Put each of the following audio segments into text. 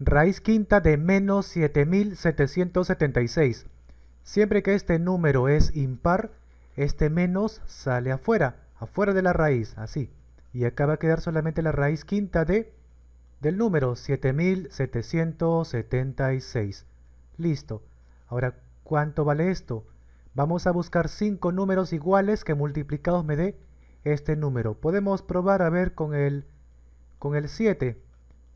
raíz quinta de menos 7776. Siempre que este número es impar, este menos sale afuera, afuera de la raíz, así. Y acá va a quedar solamente la raíz quinta de del número 7776. Listo. Ahora, ¿cuánto vale esto? Vamos a buscar cinco números iguales que multiplicados me dé este número. Podemos probar a ver con el, con el 7.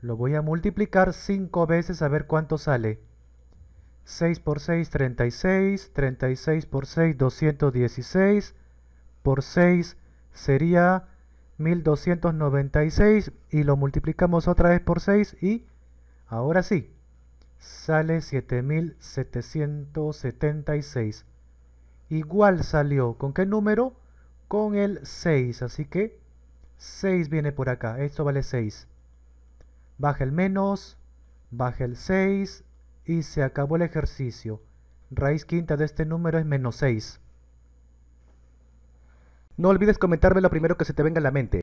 Lo voy a multiplicar 5 veces a ver cuánto sale. 6 por 6, 36. 36 por 6, 216. Por 6 sería 1296. Y lo multiplicamos otra vez por 6 y ahora sí. Sale 7776. Igual salió. ¿Con qué número? Con el 6. Así que 6 viene por acá. Esto vale 6 baja el menos, baja el 6 y se acabó el ejercicio. Raíz quinta de este número es menos 6. No olvides comentarme lo primero que se te venga a la mente.